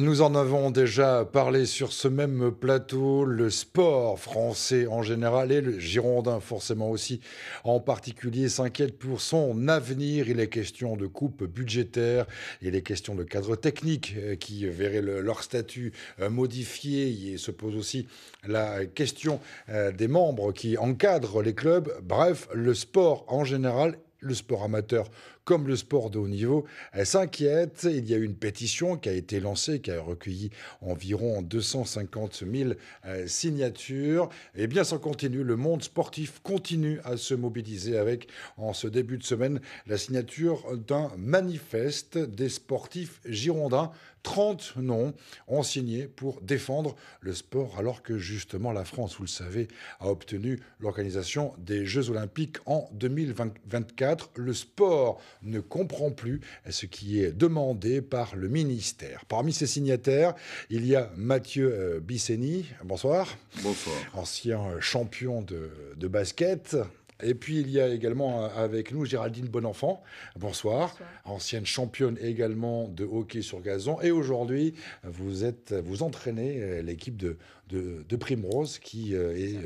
Nous en avons déjà parlé sur ce même plateau, le sport français en général et le girondin forcément aussi en particulier s'inquiète pour son avenir. Il est question de coupes budgétaires, il est question de cadres techniques euh, qui verraient leur statut euh, modifié. Il se pose aussi la question euh, des membres qui encadrent les clubs. Bref, le sport en général le sport amateur comme le sport de haut niveau s'inquiète. Il y a une pétition qui a été lancée, qui a recueilli environ 250 000 euh, signatures. Et eh bien, sans continue. Le monde sportif continue à se mobiliser avec, en ce début de semaine, la signature d'un manifeste des sportifs girondins 30 noms ont signé pour défendre le sport alors que justement la France, vous le savez, a obtenu l'organisation des Jeux olympiques en 2024. Le sport ne comprend plus ce qui est demandé par le ministère. Parmi ces signataires, il y a Mathieu euh, Bisseni. Bonsoir. Bonsoir. Ancien champion de basket, et puis il y a également euh, avec nous Géraldine Bonenfant, bonsoir, ancienne championne également de hockey sur gazon. Et aujourd'hui, vous, êtes, vous entraînez euh, l'équipe de, de, Primrose qui euh, est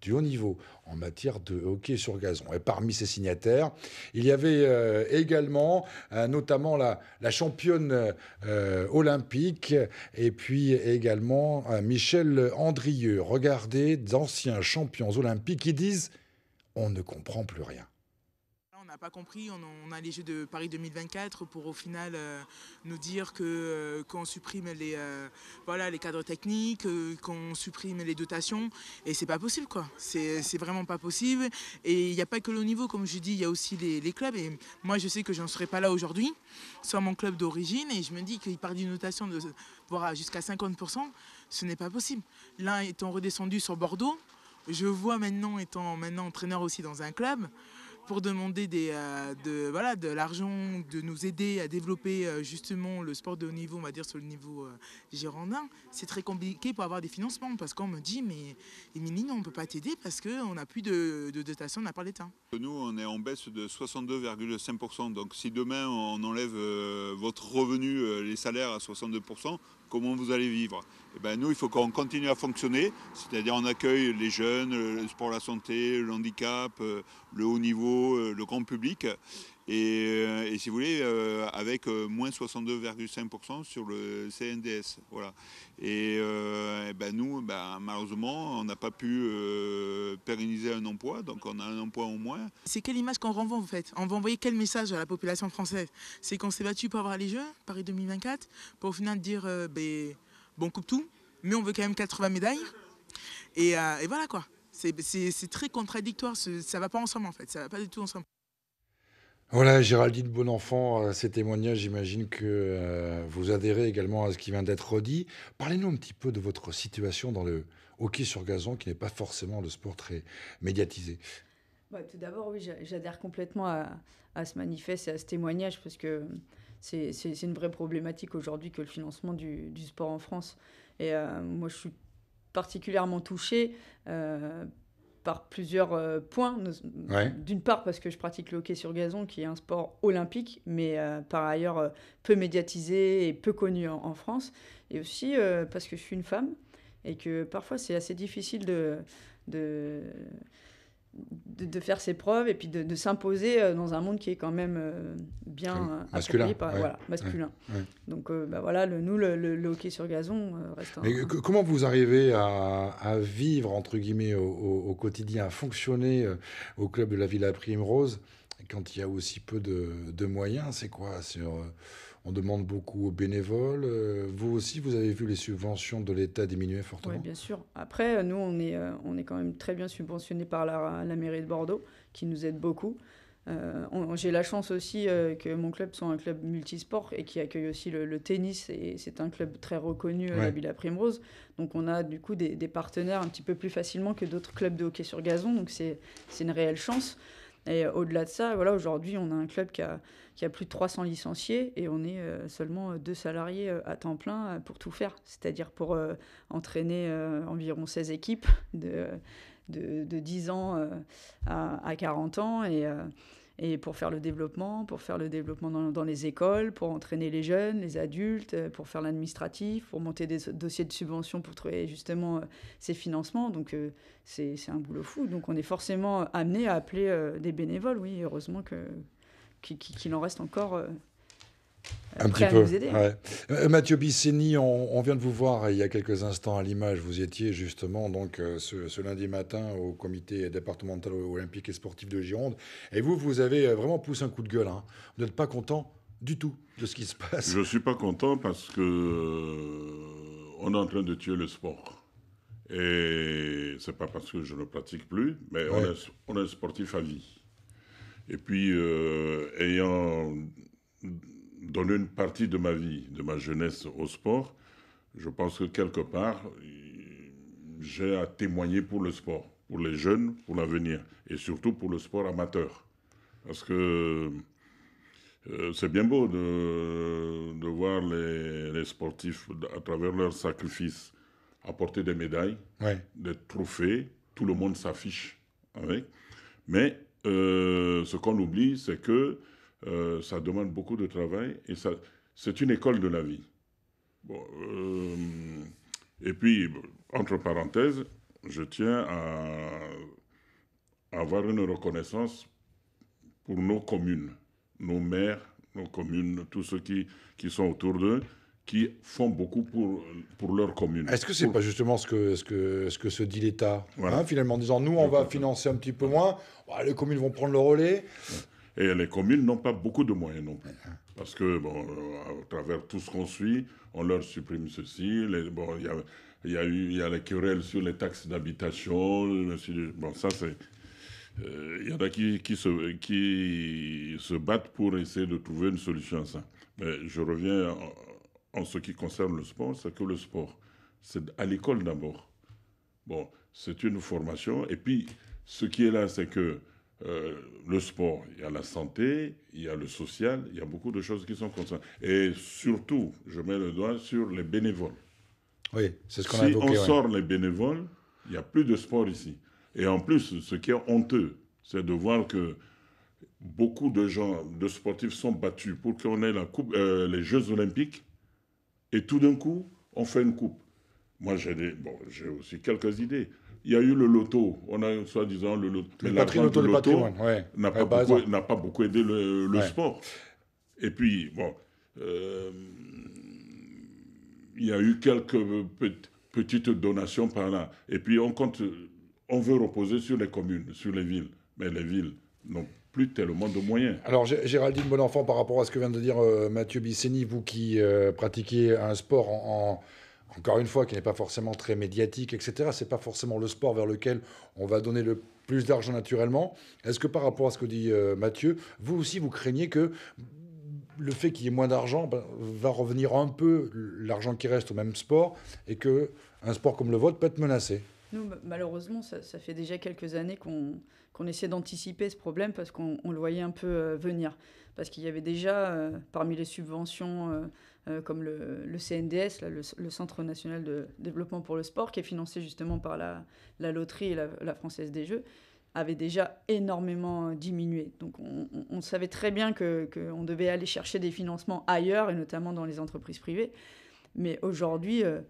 du haut niveau en matière de hockey sur gazon. Et parmi ses signataires, il y avait également notamment la, la championne olympique et puis également Michel Andrieux. Regardez d'anciens champions olympiques qui disent on ne comprend plus rien. On n'a pas compris, on, a les Jeux de Paris 2024 pour au final euh, nous dire que euh, qu'on supprime les, euh, voilà, les cadres techniques, qu'on supprime les dotations, et c'est pas possible quoi. C'est vraiment pas possible. Et il n'y a pas que le niveau, comme je dis, il y a aussi les, clubs. Et moi je sais que je n'en serais pas là aujourd'hui, soit mon club d'origine, et je me dis qu'il part d'une notation de voire jusqu'à 50%, ce n'est pas possible. L'un étant redescendu sur Bordeaux, je vois maintenant, étant maintenant entraîneur aussi dans un club, pour demander euh, de, l'argent, de nous aider à développer euh, justement le sport de haut niveau, on va dire sur le niveau euh, girondin, c'est très compliqué pour avoir des financements parce qu'on me dit mais Émilie, on ne peut pas t'aider parce qu'on n'a plus de, de, dotation, on n'a pas l'état. Nous, on est en baisse de 62,5%. Donc si demain on enlève votre revenu, les salaires à 62%, comment vous allez vivre. Eh ben, nous, il faut qu'on continue à fonctionner, c'est-à-dire on accueille les jeunes, euh, le sport, la santé, le handicap, euh, le haut niveau, euh, le grand public. Euh, et, si vous voulez, euh, avec euh, moins 62,5% sur le CNDS. Voilà. Et, ben nous, ben, malheureusement, on n'a pas pu pérenniser un emploi, donc on a un emploi au moins. C'est quelle image qu'on renvoie en fait On va envoyer quel message à la population française C'est qu'on s'est battu pour avoir les Jeux, Paris 2024, pour au final dire, ben, bon, coupe tout, mais on veut quand même 80 médailles. Et, et voilà quoi. C'est très contradictoire, ça ne va pas ensemble en fait, ça ne va pas du tout ensemble. Voilà, Géraldine Bonenfant, euh, ces témoignages, j'imagine que euh, vous adhérez également à ce qui vient d'être dit. Parlez-nous un petit peu de votre situation dans le hockey sur gazon, qui n'est pas forcément le sport très médiatisé. Bah, tout d'abord, oui, j'adhère complètement à, ce manifeste et à ce témoignage, parce que c'est une vraie problématique aujourd'hui que le financement du, sport en France. Et euh, moi, je suis particulièrement touchée. Euh, par plusieurs euh, points. D'une part parce que je pratique le hockey sur gazon, qui est un sport olympique, mais euh, par ailleurs euh, peu médiatisé et peu connu en, France. Et aussi parce que je suis une femme et que parfois c'est assez difficile de de, faire ses preuves et puis de, s'imposer euh, dans un monde qui est quand même euh, bien euh, masculin, voilà, masculin. Donc bah voilà, le, nous, le, hockey sur gazon reste un... comment vous arrivez à, vivre, entre guillemets, au, quotidien, à fonctionner au club de la Villa Primrose quand il y a aussi peu de, de moyens C'est quoi sur on demande beaucoup aux bénévoles. Euh, vous aussi, vous avez vu les subventions de l'État diminuer fortement Oui, bien sûr. Après, euh, nous, on est, euh, on est quand même très bien subventionné par la, mairie de Bordeaux, qui nous aide beaucoup. J'ai la chance aussi que mon club soit un club multisport et qui accueille aussi le, tennis. Et c'est un club très reconnu à la Villa Primrose. Donc on a du coup des, des partenaires un petit peu plus facilement que d'autres clubs de hockey sur gazon. Donc c'est une réelle chance. Et euh, au-delà de ça, voilà, aujourd'hui, on a un club qui a, plus de 300 licenciés et on est euh, seulement euh, deux salariés à temps plein pour tout faire, c'est-à-dire pour entraîner environ 16 équipes de, de, 10 ans à, à, 40 ans. Et, et pour faire le développement, pour faire le développement dans, les écoles, pour entraîner les jeunes, les adultes, euh, pour faire l'administratif, pour monter des dossiers de subventions, pour trouver justement euh, ces financements. Donc euh, c'est un boulot fou. Donc on est forcément amené à appeler des bénévoles, oui, heureusement que qu'il en reste encore un petit peu. Hein. Euh, Mathieu Bissini, on, vient de vous voir il y a quelques instants à l'image. Vous étiez justement donc euh, ce, lundi matin au comité départemental olympique et sportif de Gironde. Et vous, vous avez euh, vraiment poussé un coup de gueule. Hein. Vous n'êtes pas content du tout de ce qui se passe. Je ne suis pas content parce que on est en train de tuer le sport. Et c'est pas parce que je ne pratique plus, mais on, est, sportif à vie. Et puis, ayant donné une partie de ma vie, de ma jeunesse au sport, je pense que quelque part, j'ai à témoigner pour le sport, pour les jeunes, pour l'avenir, et surtout pour le sport amateur. Parce que euh, c'est bien beau de, voir les, sportifs, à travers leurs sacrifices, apporter des médailles, des trophées, tout le monde s'affiche avec. Mais euh, ce qu'on oublie, c'est que euh, ça demande beaucoup de travail et ça, c'est une école de la vie. Bon, euh, et puis, entre parenthèses, je tiens à avoir une reconnaissance pour nos communes, nos maires, nos communes, tous ceux qui, qui sont autour d'eux qui font beaucoup pour, pour leur commune. Est-ce que c'est n'est pas justement ce que, ce que, ce que se dit l'État voilà. Hein, finalement, en disant nous, on va financer un petit peu moins, bah, les communes vont prendre le relais, et les communes n'ont pas beaucoup de moyens non plus. Ah, ah. Parce que, bon, euh, à travers tout ce qu'on suit, on leur supprime ceci. bon, il y a, y a, eu, y a les querelles sur les taxes d'habitation. Bon, ça, c'est. Euh, il y en a qui, qui, se, qui se battent pour essayer de trouver une solution à ça. Mais je reviens en, en ce qui concerne le sport, c'est que le sport, c'est à l'école d'abord. Bon, c'est une formation. Et puis, ce qui est là, c'est que euh, le sport, il y a la santé, il y a le social, il y a beaucoup de choses qui sont concernées. Et surtout, je mets le doigt sur les bénévoles. Oui, c'est ce qu'on a évoqué. Si on sort les bénévoles, il n'y a plus de sport ici. Et en plus, ce qui est honteux, c'est de voir que beaucoup de gens, de sportifs sont battus pour qu'on ait la coupe, euh, les Jeux Olympiques, et tout d'un coup, on fait une coupe. Moi, j'ai bon, aussi quelques idées il y a eu le loto. On a soi-disant le loto. Mais la le loto n'a pas, pas, beaucoup aidé le, sport. Et puis, bon, euh, il y a eu quelques petites donations par là. Et puis, on compte, on veut reposer sur les communes, sur les villes. Mais les villes n'ont plus tellement de moyens. Alors, Géraldine Bonenfant, par rapport à ce que vient de dire euh, Mathieu Bisseni, vous qui euh, pratiquiez pratiquez un sport en encore une fois, qui n'est pas forcément très médiatique, etc. C'est pas forcément le sport vers lequel on va donner le plus d'argent naturellement. Est-ce que par rapport à ce que dit euh, Mathieu, vous aussi vous craignez que le fait qu'il y ait moins d'argent ben, va revenir un peu l'argent qui reste au même sport et que un sport comme le vôtre peut être menacé Nous, malheureusement, ça, fait déjà quelques années qu'on essaie d'anticiper ce problème parce qu'on le voyait un peu euh, venir. Parce qu'il y avait déjà, euh, parmi les subventions euh, comme le, CNDS, le, Centre national de développement pour le sport, qui est financé justement par la, loterie et la, Française des Jeux, avait déjà énormément euh, diminué. Donc on, savait très bien qu'on devait aller chercher des financements ailleurs, et notamment dans les entreprises privées. Mais aujourd'hui, euh,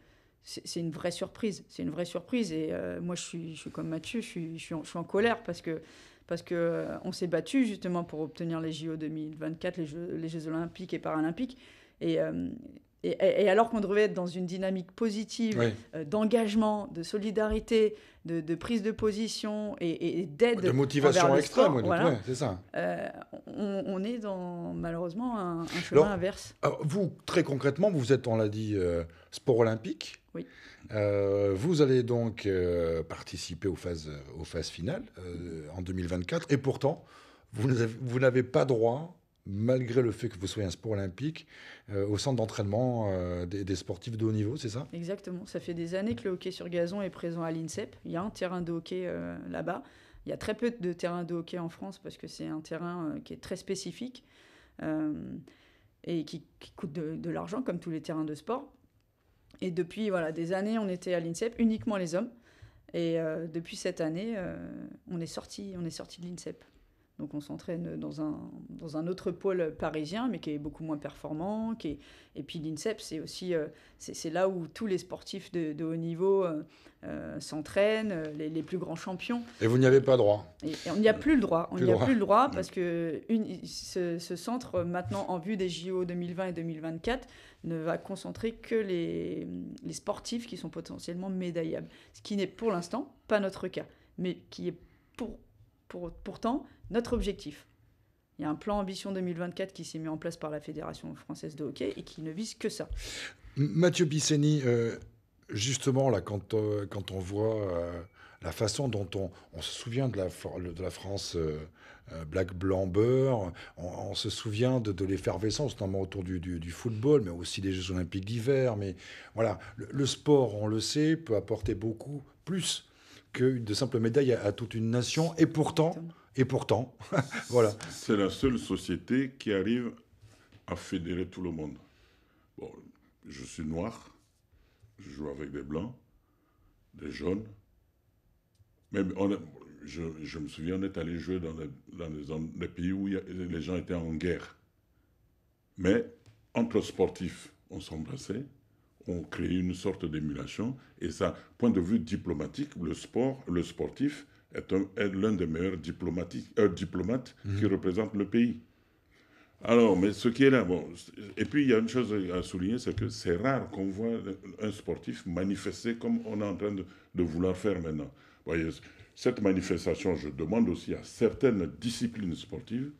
c'est une vraie surprise. C'est une vraie surprise. Et moi, je suis, comme Mathieu, je suis, en, colère parce que parce que on s'est battu justement pour obtenir les JO 2024, les Jeux Olympiques et Paralympiques. Euh, et, et, alors qu'on devrait être dans une dynamique positive euh, d'engagement, de solidarité, de, prise de position et, d'aide. De motivation extrême, oui. c'est ça. Euh, on, est dans, malheureusement, un, chemin inverse. vous, très concrètement, vous êtes, on l'a dit, sport olympique. Oui. vous allez donc participer aux phases, aux phases finales en 2024. Et pourtant, vous n'avez pas droit malgré le fait que vous soyez un sport olympique, euh, au centre d'entraînement euh, des, sportifs de haut niveau, c'est ça Exactement. Ça fait des années que le hockey sur gazon est présent à l'INSEP. Il y a un terrain de hockey euh, là-bas. Il y a très peu de terrains de hockey en France parce que c'est un terrain qui est très spécifique et qui, coûte de, l'argent comme tous les terrains de sport. Et depuis voilà, des années, on était à l'INSEP, uniquement les hommes. Et depuis cette année, on est sorti on est sorti de l'INSEP. Donc on s'entraîne dans un, dans un autre pôle parisien, mais qui est beaucoup moins performant. Qui Et puis l'INSEP, c'est aussi euh, c'est là où tous les sportifs de, haut niveau euh, euh, s'entraînent, les, plus grands champions. Et vous n'y avez pas droit. Et, on n'y a plus le droit. On n'y a plus le droit parce que une, ce, centre, maintenant en vue des JO 2020 et 2024, ne va concentrer que les, les sportifs qui sont potentiellement médaillables. Ce qui n'est pour l'instant pas notre cas, mais qui est pour pourtant notre objectif. Il y a un plan Ambition 2024 qui s'est mis en place par la Fédération française de hockey et qui ne vise que ça. Mathieu Bisseni, euh, justement, là, quand, euh, quand on voit euh, la façon dont on, se souvient de la, France black, blanc, beurre, on, se souvient de, l'effervescence, notamment autour du, football, mais aussi des Jeux olympiques d'hiver. Mais voilà, le, sport, on le sait, peut apporter beaucoup plus que de simples médailles à, toute une nation. Et pourtant, et pourtant, voilà. C'est la seule société qui arrive à fédérer tout le monde. Bon, je suis noir, je joue avec des blancs, des jaunes. mais je, me souviens, on est allé jouer dans des, pays où les gens étaient en guerre. Mais entre sportifs, on s'embrassait ont créé une sorte d'émulation. Et ça, point de vue diplomatique, le sport, le sportif est, l'un des meilleurs diplomatiques, euh, diplomates mhm. qui représente le pays. Alors, mais ce qui est là, bon, et puis il y a une chose à souligner, c'est que c'est rare qu'on voit un sportif manifester comme on est en train de, vouloir faire maintenant. Voyez, cette manifestation, je demande aussi à certaines disciplines sportives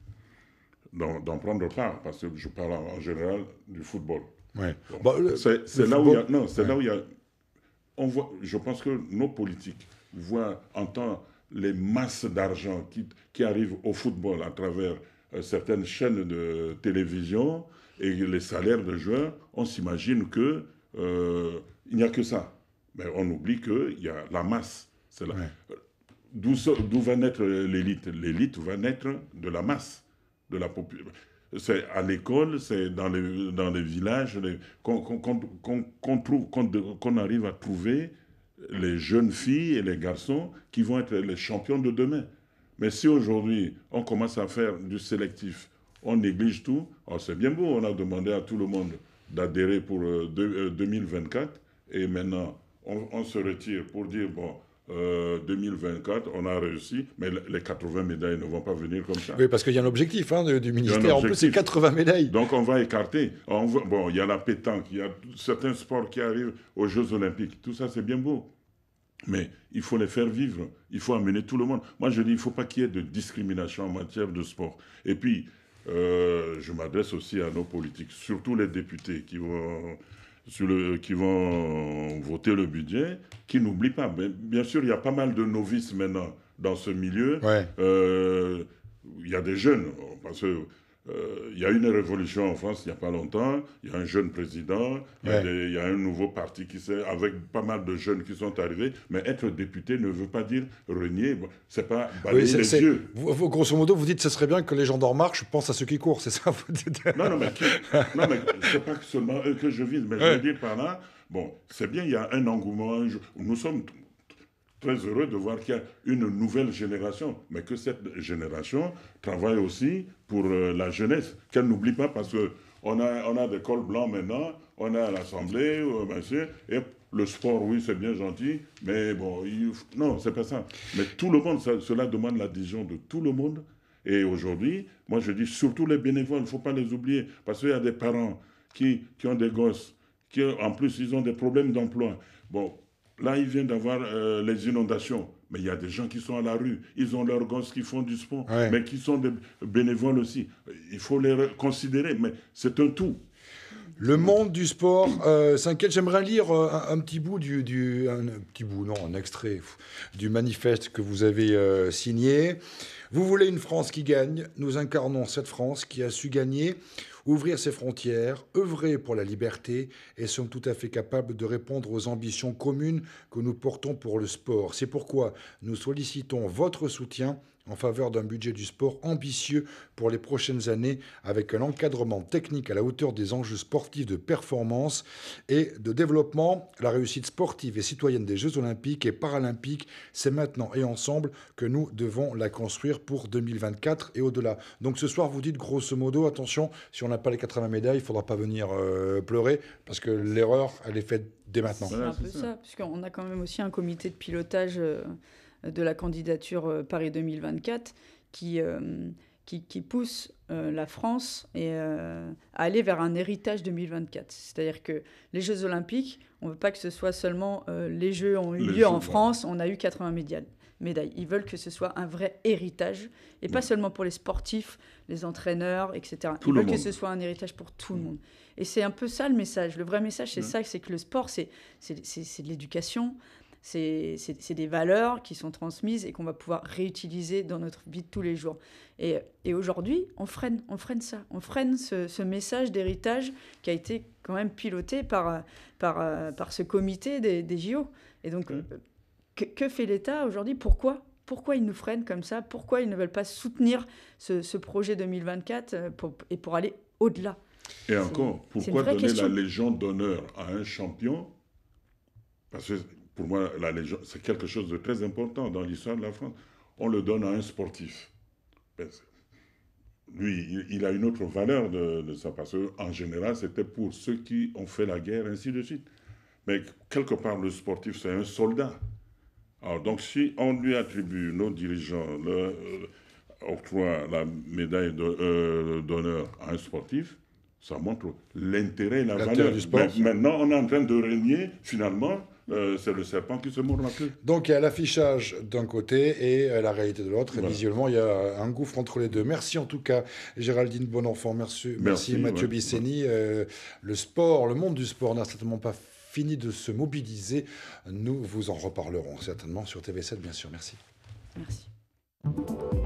d'en prendre part, parce que je parle en général du football. Ouais. Bah, c'est là, où il y a, non, c'est là où il y a. On voit, je pense que nos politiques voient, entendent les masses d'argent qui, qui arrivent au football à travers euh, certaines chaînes de télévision et les salaires de joueurs. On s'imagine que euh, il n'y a que ça. Mais on oublie qu'il y a la masse. C'est là. D'où va naître l'élite L'élite va naître de la masse, de la population c'est à l'école, c'est dans les, villages qu'on, arrive à trouver les jeunes filles et les garçons qui vont être les champions de demain. Mais si aujourd'hui on commence à faire du sélectif, on néglige tout, oh, c'est bien beau, on a demandé à tout le monde d'adhérer pour 2024 euh, euh, et maintenant on se retire pour dire, bon, 2024, euh, on a réussi, mais les 80 médailles ne vont pas venir comme ça. Oui, parce qu'il y a un objectif hein, du ministère. En plus, c'est 80 médailles. Donc, on va écarter. On bon, il y a la pétanque, il y a certains sports qui arrivent aux Jeux Olympiques. Tout ça, c'est bien beau. Mais il faut les faire vivre. Il faut amener tout le monde. Moi, je dis, il ne faut pas qu'il y ait de discrimination en matière de sport. Et puis, euh, je m'adresse aussi à nos politiques, surtout les députés qui vont le, qui vont voter le budget, qui n'oublient pas. Bien, sûr, il y a pas mal de novices maintenant dans ce milieu. Euh, il y a des jeunes, parce que euh, il y a une révolution en France il n'y a pas longtemps, il y a un jeune président, il y, a, un nouveau parti qui s'est, avec pas mal de jeunes qui sont arrivés, mais être député ne veut pas dire renier, c'est pas balayer les yeux. Vous, grosso modo, vous dites ce serait bien que les gens d'En Marche pensent à ceux qui courent, c'est ça Non, non, mais, non, mais pas seulement eux que je vise, mais je veux dire par là, bon, c'est bien, il y a un engouement, nous sommes très heureux de voir qu'il y a une nouvelle génération, mais que cette génération travaille aussi pour euh, la jeunesse, qu'elle n'oublie pas parce que on a, on a des cols blancs maintenant, on a l'Assemblée, euh, et le sport, oui, c'est bien gentil, mais bon, non, c'est pas ça. Mais tout le monde, cela demande l'adhésion de tout le monde. Et aujourd'hui, moi je dis surtout les bénévoles, il ne faut pas les oublier, parce qu'il y a des parents qui, ont des gosses, qui en plus ils ont des problèmes d'emploi. Bon, Là, il vient d'avoir euh, les inondations. Mais il y a des gens qui sont à la rue. Ils ont leurs gosses qui font du sport, mais qui sont des bénévoles aussi. Il faut les considérer, mais c'est un tout. Le monde du sport, euh, s'inquiète. j'aimerais lire euh, un, petit bout du, du un, petit bout, non, un extrait du manifeste que vous avez signé. Vous voulez une France qui gagne. Nous incarnons cette France qui a su gagner ouvrir ses frontières, œuvrer pour la liberté et sommes tout à fait capables de répondre aux ambitions communes que nous portons pour le sport. C'est pourquoi nous sollicitons votre soutien en faveur d'un budget du sport ambitieux pour les prochaines années, avec un encadrement technique à la hauteur des enjeux sportifs de performance et de développement. La réussite sportive et citoyenne des Jeux olympiques et paralympiques, c'est maintenant et ensemble que nous devons la construire pour 2024 et au-delà. Donc ce soir, vous dites grosso modo, attention, si on n'a pas les 80 médailles, il ne faudra pas venir euh, pleurer, parce que l'erreur, elle est faite dès maintenant. C'est un peu ça, puisqu'on a quand même aussi un comité de pilotage. Euh, de la candidature euh, Paris 2024 euh, qui, qui, pousse euh, la France et, à aller vers un héritage 2024. C'est-à-dire que les Jeux Olympiques, on ne veut pas que ce soit seulement les Jeux ont eu lieu en France, on a eu 80 médailles médailles. Ils veulent que ce soit un vrai héritage, et pas mm. seulement pour les sportifs, les entraîneurs, etc. Ils veulent que ce soit un héritage pour tout le mm. monde. Et c'est un peu ça le message. Le vrai message, c'est mm. ça, c'est que le sport, c'est de l'éducation, c'est des valeurs qui sont transmises et qu'on va pouvoir réutiliser dans notre vie de tous les jours. Et, et aujourd'hui, on freine, on freine ça, on freine ce, message d'héritage qui a été quand même piloté par, par, euh, par ce comité des, des JO. Et donc, mmh. euh, que, fait l'État aujourd'hui Pourquoi pourquoi ils nous freinent comme ça, pourquoi ils ne veulent pas soutenir ce, projet 2024 euh, pour, et pour aller au-delà. Et encore, pourquoi donner la légende d'honneur à un champion Parce que pour moi, la c'est quelque chose de très important dans l'histoire de la France. On le donne à un sportif. Ben, lui, il, a une autre valeur de, de ça, parce qu'en général, c'était pour ceux qui ont fait la guerre, ainsi de suite. Mais quelque part, le sportif, c'est un soldat. Alors, donc, si on lui attribue, nos dirigeants, le, euh, octroie la médaille euh, d'honneur à un sportif, ça montre l'intérêt et la valeur. Du sport, maintenant, on est en train de régner, finalement, euh, c'est le serpent qui se mord la queue. Donc il y a l'affichage d'un côté et euh, la réalité de l'autre. Visuellement, il y a un gouffre entre les deux. Merci en tout cas, Géraldine Bonenfant. Merci, merci, Mathieu ouais, euh, le sport, le monde du sport n'a certainement pas fini de se mobiliser. Nous vous en reparlerons certainement sur TV7, bien sûr. Merci. Merci.